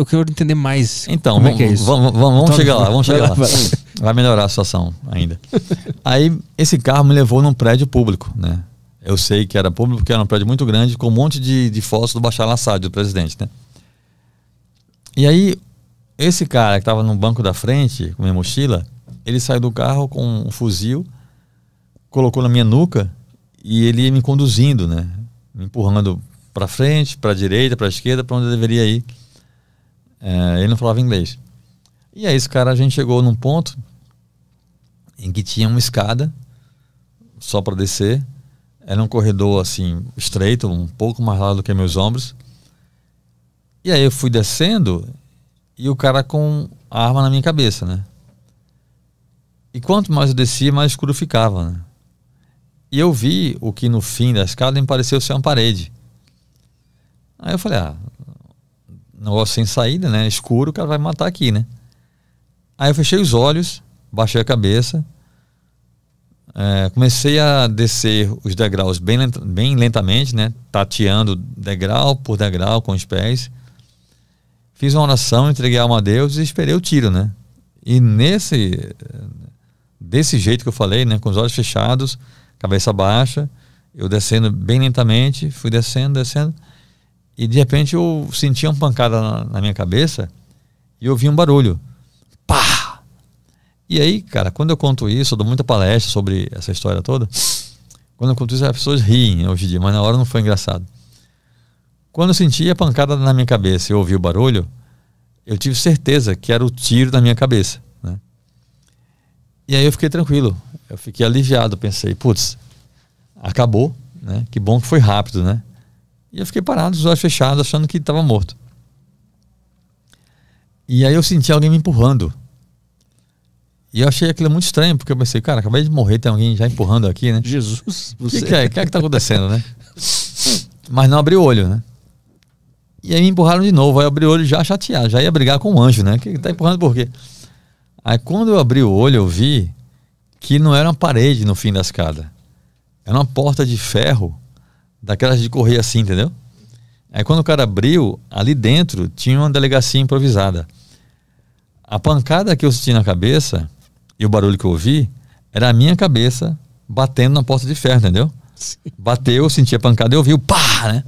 eu quero entender mais. Então, como vamos, é que é isso. Vamos, vamos, vamos então, chegar lá, vamos chegar lá. Vai melhorar a situação ainda. Aí esse carro me levou num prédio público, né? Eu sei que era público, porque era um prédio muito grande, com um monte de, de fotos do Bashar al-Assad, do presidente, né? E aí, esse cara que estava no banco da frente, com minha mochila, ele saiu do carro com um fuzil, colocou na minha nuca e ele ia me conduzindo, né? Me empurrando para frente, para direita, para esquerda, para onde eu deveria ir. É, ele não falava inglês. E aí, esse cara. A gente chegou num ponto em que tinha uma escada só para descer. Era um corredor assim estreito, um pouco mais largo do que meus ombros. E aí eu fui descendo e o cara com a arma na minha cabeça, né? E quanto mais eu descia, mais escuro ficava, né? E eu vi o que no fim da escada me pareceu ser uma parede. Aí eu falei, ah, negócio sem saída, né? Escuro, o cara vai me matar aqui, né? Aí eu fechei os olhos, baixei a cabeça, é, comecei a descer os degraus bem, lent, bem lentamente, né? Tateando degrau por degrau com os pés. Fiz uma oração, entreguei a alma a Deus e esperei o tiro, né? E nesse. Desse jeito que eu falei, né? Com os olhos fechados, cabeça baixa, eu descendo bem lentamente, fui descendo, descendo. E de repente eu senti uma pancada na, na minha cabeça e ouvi um barulho. Pá! E aí, cara, quando eu conto isso, eu dou muita palestra sobre essa história toda. Quando eu conto isso, as pessoas riem hoje em dia, mas na hora não foi engraçado. Quando eu senti a pancada na minha cabeça e ouvi o barulho, eu tive certeza que era o tiro na minha cabeça. Né? E aí eu fiquei tranquilo, eu fiquei aliviado, pensei, putz, acabou, né? Que bom que foi rápido, né? E eu fiquei parado, os olhos fechados, achando que estava morto. E aí eu senti alguém me empurrando. E eu achei aquilo muito estranho, porque eu pensei, cara, acabei de morrer, tem alguém já empurrando aqui, né? Jesus, você. O que, que, é? O que é que tá acontecendo, né? Mas não abri o olho, né? E aí me empurraram de novo. Aí eu abri o olho já chateado, já ia brigar com o anjo, né? Que tá empurrando por quê? Aí quando eu abri o olho, eu vi que não era uma parede no fim da escada. Era uma porta de ferro daquelas de correr assim, entendeu? Aí quando o cara abriu, ali dentro tinha uma delegacia improvisada. A pancada que eu senti na cabeça e o barulho que eu ouvi era a minha cabeça batendo na porta de ferro, entendeu? Sim. Bateu, eu senti a pancada e ouvi o pá, né?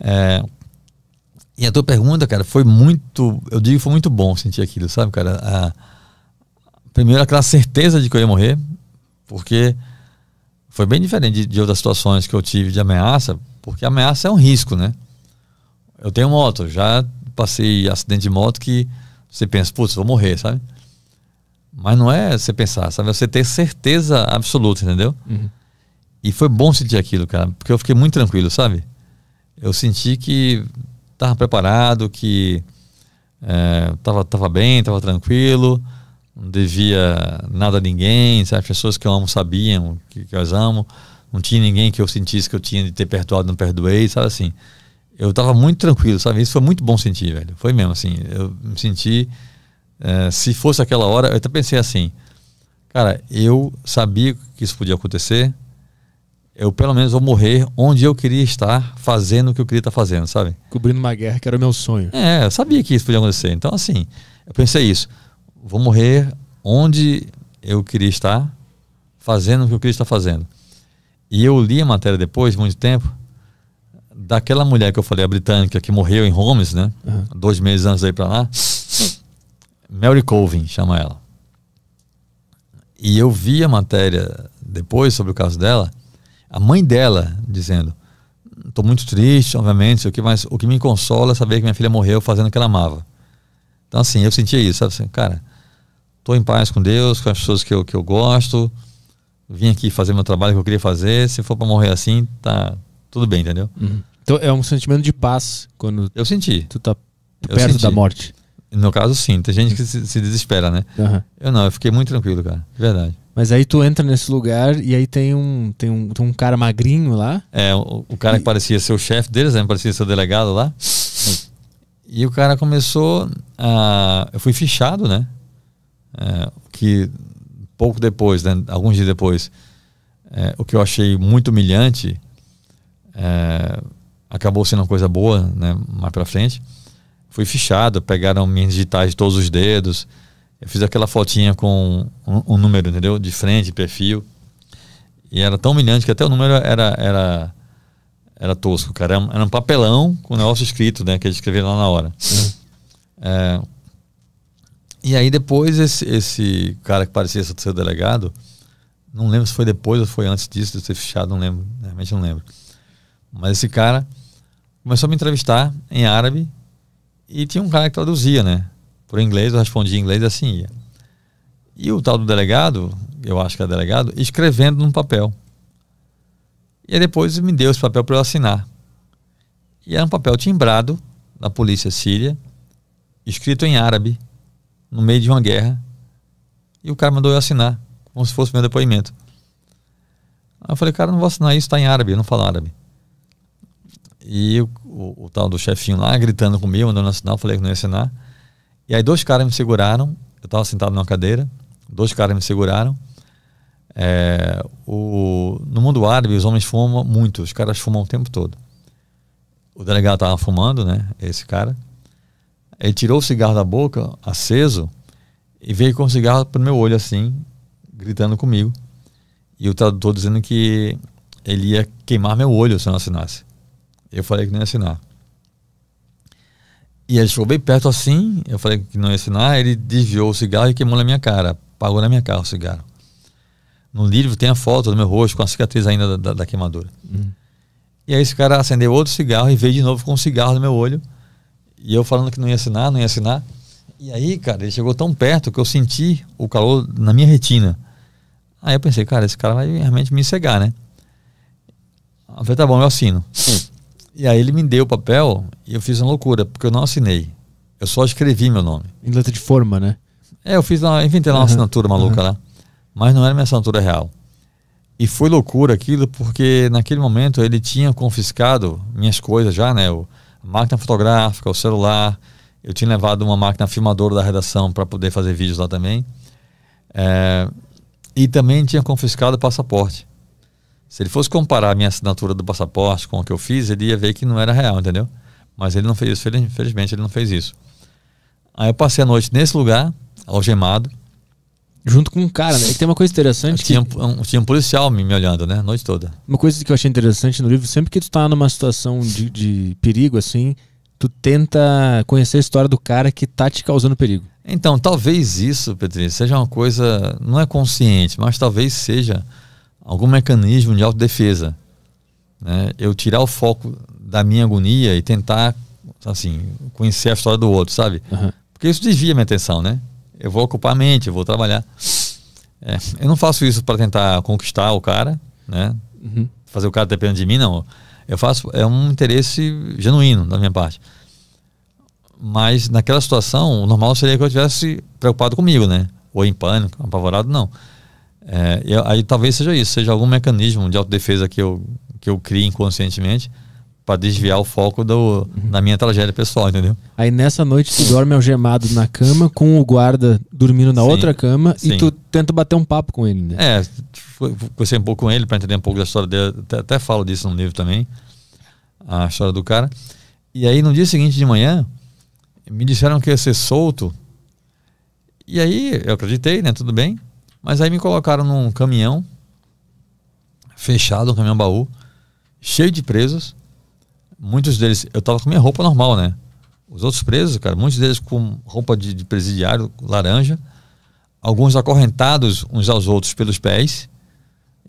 É, e a tua pergunta, cara, foi muito. Eu digo, foi muito bom sentir aquilo, sabe, cara? A, primeiro, aquela certeza de que eu ia morrer, porque foi bem diferente de, de outras situações que eu tive de ameaça, porque ameaça é um risco, né? Eu tenho moto, já passei acidente de moto que você pensa, putz, vou morrer, sabe? Mas não é você pensar, sabe? É você ter certeza absoluta, entendeu? Uhum. E foi bom sentir aquilo, cara, porque eu fiquei muito tranquilo, sabe? Eu senti que estava preparado, que é, tava, tava bem, tava tranquilo não devia nada a ninguém, sabe? As pessoas que eu amo sabiam que, que eu as amo. Não tinha ninguém que eu sentisse que eu tinha de ter perdoado, não perdoei, sabe assim. Eu tava muito tranquilo, sabe? Isso foi muito bom sentir, velho. Foi mesmo, assim. Eu me senti. É, se fosse aquela hora, eu até pensei assim. Cara, eu sabia que isso podia acontecer. Eu pelo menos vou morrer onde eu queria estar, fazendo o que eu queria estar fazendo, sabe? Cobrindo uma guerra que era o meu sonho. É, eu sabia que isso podia acontecer. Então, assim, eu pensei isso vou morrer onde eu queria estar, fazendo o que eu queria estar fazendo. E eu li a matéria depois, muito tempo, daquela mulher que eu falei, a britânica, que morreu em Holmes, né? Uhum. Dois meses antes daí para lá. Mary Colvin, chama ela. E eu vi a matéria depois sobre o caso dela, a mãe dela dizendo: estou muito triste, obviamente, o que, mas o que me consola é saber que minha filha morreu fazendo o que ela amava. Então, assim, eu sentia isso, sabe assim, cara estou em paz com Deus, com as pessoas que eu, que eu gosto, vim aqui fazer meu trabalho que eu queria fazer, se for para morrer assim, tá tudo bem, entendeu? Uhum. Então é um sentimento de paz quando eu senti. Tu tá perto senti. da morte. No caso, sim. Tem gente que se, se desespera, né? Uhum. Eu não, eu fiquei muito tranquilo, cara. De verdade. Mas aí tu entra nesse lugar e aí tem um, tem um, tem um cara magrinho lá. É, o, o cara e... que parecia ser o chefe deles, né? Parecia ser o delegado lá. E o cara começou a. Eu fui fichado, né? é, que pouco depois, né, alguns dias depois, é, o que eu achei muito humilhante é, acabou sendo uma coisa boa, né, mais para frente. Fui fichado, pegaram minhas digitais de todos os dedos. Eu fiz aquela fotinha com um, um número, entendeu? De frente, de perfil. E era tão humilhante que até o número era era, era tosco, cara. Era um papelão com o negócio escrito, né? Que eles escreveram lá na hora. é, e aí depois esse, esse cara que parecia ser delegado, não lembro se foi depois ou foi antes disso de ser fechado, não lembro, realmente não lembro. Mas esse cara começou a me entrevistar em árabe e tinha um cara que traduzia, né? Por inglês, eu respondia em inglês e assim ia. E o tal do delegado, eu acho que era delegado, escrevendo num papel. E aí depois me deu esse papel para eu assinar. E era um papel timbrado da polícia síria, escrito em árabe no meio de uma guerra. E o cara mandou eu assinar, como se fosse meu depoimento. Aí eu falei, cara, não vou assinar isso, tá em árabe, eu não falo árabe. E o, o, o tal do chefinho lá gritando comigo, mandando assinar, eu falei que não ia assinar. E aí dois caras me seguraram, eu tava sentado numa cadeira, dois caras me seguraram. É, o, no mundo árabe, os homens fumam muito, os caras fumam o tempo todo. O delegado tava fumando, né? Esse cara. Ele tirou o cigarro da boca, aceso, e veio com o cigarro pro meu olho, assim, gritando comigo. E o tradutor dizendo que ele ia queimar meu olho se eu não assinasse. Eu falei que não ia assinar. E ele chegou bem perto assim, eu falei que não ia assinar, ele desviou o cigarro e queimou na minha cara, pagou na minha cara o cigarro. No livro tem a foto do meu rosto com a cicatriz ainda da, da, da queimadura. Hum. E aí esse cara acendeu outro cigarro e veio de novo com o um cigarro no meu olho e eu falando que não ia assinar, não ia assinar. E aí, cara, ele chegou tão perto que eu senti o calor na minha retina. Aí eu pensei, cara, esse cara vai realmente me cegar, né? Eu falei, tá bom, eu assino. Hum. e aí ele me deu o papel e eu fiz uma loucura, porque eu não assinei. Eu só escrevi meu nome. Em letra de forma, né? É, eu fiz uma, inventei lá uhum. uma assinatura maluca uhum. lá. Mas não era minha assinatura real. E foi loucura aquilo, porque naquele momento ele tinha confiscado minhas coisas já, né? máquina fotográfica, o celular. Eu tinha levado uma máquina filmadora da redação para poder fazer vídeos lá também. É, e também tinha confiscado o passaporte. Se ele fosse comparar a minha assinatura do passaporte com o que eu fiz, ele ia ver que não era real, entendeu? Mas ele não fez isso, infelizmente ele não fez isso. Aí eu passei a noite nesse lugar, algemado, Junto com um cara, né? É e tem uma coisa interessante. Tinha, um, tinha um policial me, me, olhando, né? A noite toda. Uma coisa que eu achei interessante no livro, sempre que tu tá numa situação de, de perigo, assim, tu tenta conhecer a história do cara que tá te causando perigo. Então, talvez isso, Pedro, seja uma coisa, não é consciente, mas talvez seja algum mecanismo de autodefesa. Né? Eu tirar o foco da minha agonia e tentar, assim, conhecer a história do outro, sabe? Uhum. Porque isso desvia minha atenção, né? eu vou ocupar a mente, eu vou trabalhar. É, eu não faço isso para tentar conquistar o cara, né? Uhum. Fazer o cara dependendo de mim, não. Eu faço, é um interesse genuíno da minha parte. Mas naquela situação, o normal seria que eu estivesse preocupado comigo, né? Ou em pânico, apavorado, não. É, eu, aí talvez seja isso, seja algum mecanismo de autodefesa que eu, que eu crie inconscientemente para desviar o foco do, da uhum. minha tragédia pessoal, entendeu? Aí nessa noite tu dorme algemado na cama com o guarda dormindo na sim, outra cama sim. e tu tenta bater um papo com ele, né? É, conversei um pouco com ele para entender um pouco da história dele, até, até falo disso no livro também, a história do cara. E aí no dia seguinte de manhã me disseram que ia ser solto e aí eu acreditei, né? Tudo bem, mas aí me colocaram num caminhão fechado, um caminhão baú cheio de presos muitos deles, eu tava com minha roupa normal, né? Os outros presos, cara, muitos deles com roupa de, de presidiário laranja, alguns acorrentados uns aos outros pelos pés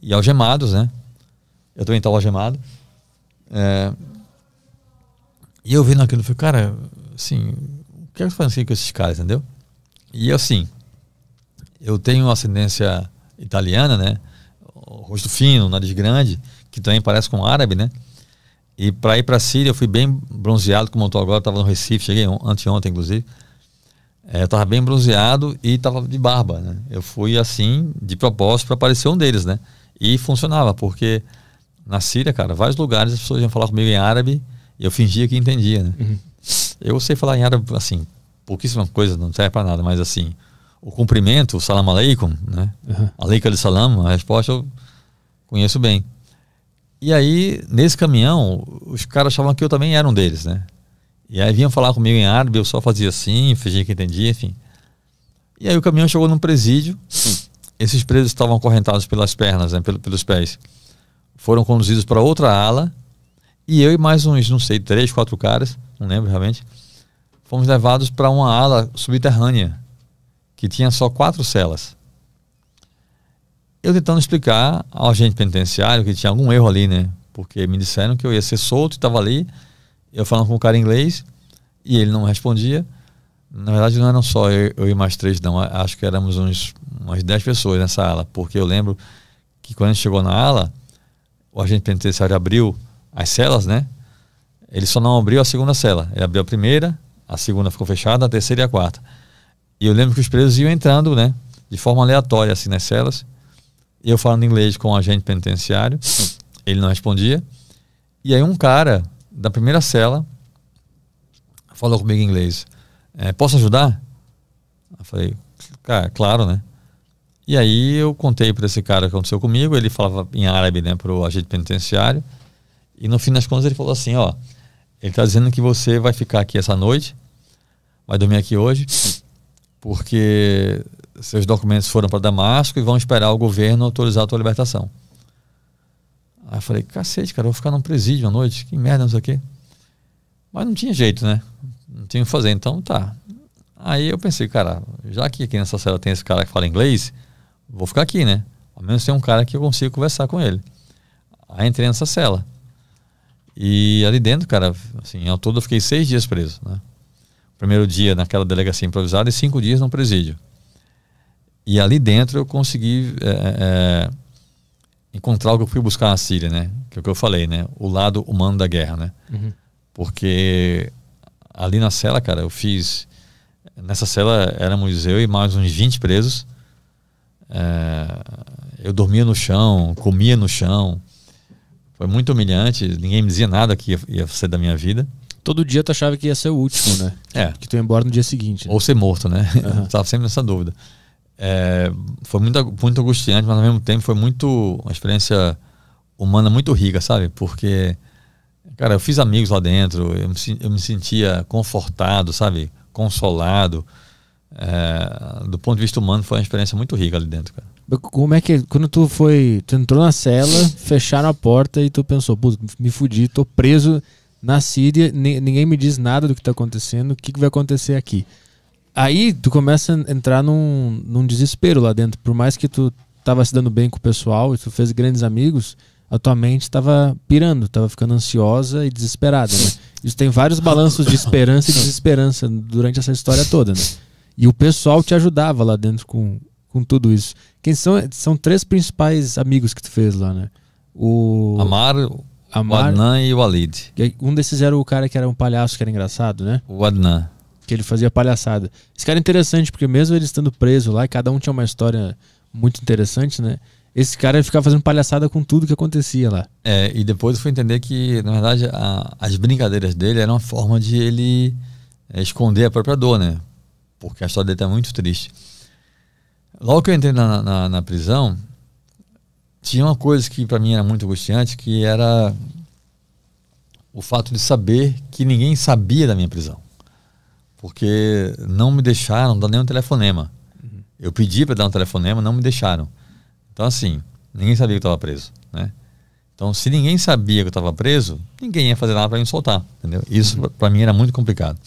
e algemados, né? Eu também estava algemado. É, e eu vendo aquilo, eu falei, cara, assim, o que é que fazem com esses caras, entendeu? E assim, eu tenho uma ascendência italiana, né? O rosto fino, nariz grande, que também parece com árabe, né? E para ir para a Síria, eu fui bem bronzeado, como eu estou agora, estava no Recife, cheguei anteontem, inclusive. É, eu estava bem bronzeado e estava de barba, né? Eu fui assim, de propósito, para aparecer um deles, né? E funcionava, porque na Síria, cara, vários lugares as pessoas iam falar comigo em árabe e eu fingia que entendia, né? Uhum. Eu sei falar em árabe, assim, pouquíssima coisa, não serve para nada, mas assim, o cumprimento, o salam aleikum, né? Uhum. Aleikum salam, a resposta eu conheço bem. E aí, nesse caminhão, os caras achavam que eu também era um deles, né? E aí vinham falar comigo em árabe, eu só fazia assim, fingia que entendia, enfim. E aí o caminhão chegou num presídio. Esses presos estavam acorrentados pelas pernas, né, pelos, pelos pés. Foram conduzidos para outra ala. E eu e mais uns, não sei, três, quatro caras, não lembro realmente, fomos levados para uma ala subterrânea, que tinha só quatro celas. Eu tentando explicar ao agente penitenciário que tinha algum erro ali, né? Porque me disseram que eu ia ser solto e estava ali. Eu falando com o cara em inglês e ele não respondia. Na verdade, não eram só eu, eu e mais três, não. Acho que éramos uns, umas dez pessoas nessa ala. Porque eu lembro que quando a gente chegou na ala, o agente penitenciário abriu as celas, né? Ele só não abriu a segunda cela. Ele abriu a primeira, a segunda ficou fechada, a terceira e a quarta. E eu lembro que os presos iam entrando, né? De forma aleatória, assim, nas celas. E eu falando inglês com o um agente penitenciário, hum. ele não respondia. E aí um cara da primeira cela falou comigo em inglês: é, Posso ajudar? Eu falei: Cara, claro, né? E aí eu contei para esse cara o que aconteceu comigo. Ele falava em árabe, né, para o agente penitenciário. E no fim das contas ele falou assim: Ó, ele está dizendo que você vai ficar aqui essa noite, vai dormir aqui hoje, hum. porque seus documentos foram para Damasco e vão esperar o governo autorizar a tua libertação. Aí eu falei, cacete, cara, eu vou ficar num presídio à noite, que merda isso aqui. Mas não tinha jeito, né? Não tinha o que fazer, então tá. Aí eu pensei, cara, já que aqui nessa cela tem esse cara que fala inglês, vou ficar aqui, né? Ao menos tem um cara que eu consigo conversar com ele. Aí entrei nessa cela. E ali dentro, cara, assim, ao todo eu fiquei seis dias preso, né? Primeiro dia naquela delegacia improvisada e cinco dias no presídio. E ali dentro eu consegui é, é, é, encontrar o que eu fui buscar na Síria, né? Que é o que eu falei, né? O lado humano da guerra, né? Uhum. Porque ali na cela, cara, eu fiz. Nessa cela éramos eu e mais uns 20 presos. É, eu dormia no chão, comia no chão. Foi muito humilhante, ninguém me dizia nada que ia, ia ser da minha vida todo dia tu achava que ia ser o último, né? É. Que tu ia embora no dia seguinte. Né? Ou ser morto, né? Uhum. Eu tava sempre nessa dúvida. É, foi muito, muito angustiante, mas ao mesmo tempo foi muito uma experiência humana muito rica, sabe? Porque, cara, eu fiz amigos lá dentro, eu me, eu me sentia confortado, sabe? Consolado. É, do ponto de vista humano, foi uma experiência muito rica ali dentro, cara. Como é que. Quando tu foi. Tu entrou na cela, fecharam a porta e tu pensou, putz, me fudi, tô preso na Síria, ninguém me diz nada do que tá acontecendo, o que, que vai acontecer aqui? aí tu começa a entrar num, num desespero lá dentro. Por mais que tu tava se dando bem com o pessoal e tu fez grandes amigos, a tua mente estava pirando, estava ficando ansiosa e desesperada. Né? Isso tem vários balanços de esperança e desesperança durante essa história toda. Né? E o pessoal te ajudava lá dentro com, com tudo isso. Quem são são três principais amigos que tu fez lá, né? O Amar, Amar o Adnan e o Alid. Um desses era o cara que era um palhaço que era engraçado, né? O Adnan que ele fazia palhaçada. Esse cara é interessante, porque mesmo ele estando preso lá, cada um tinha uma história muito interessante, né? Esse cara ficava fazendo palhaçada com tudo que acontecia lá. É, e depois eu fui entender que, na verdade, a, as brincadeiras dele eram uma forma de ele é, esconder a própria dor, né? Porque a história dele tá muito triste. Logo que eu entrei na, na, na prisão, tinha uma coisa que para mim era muito angustiante, que era o fato de saber que ninguém sabia da minha prisão porque não me deixaram dar nenhum telefonema. Uhum. Eu pedi para dar um telefonema, não me deixaram. Então, assim, ninguém sabia que eu estava preso, né? Então, se ninguém sabia que eu estava preso, ninguém ia fazer nada para me soltar, entendeu? Isso, uhum. para mim, era muito complicado.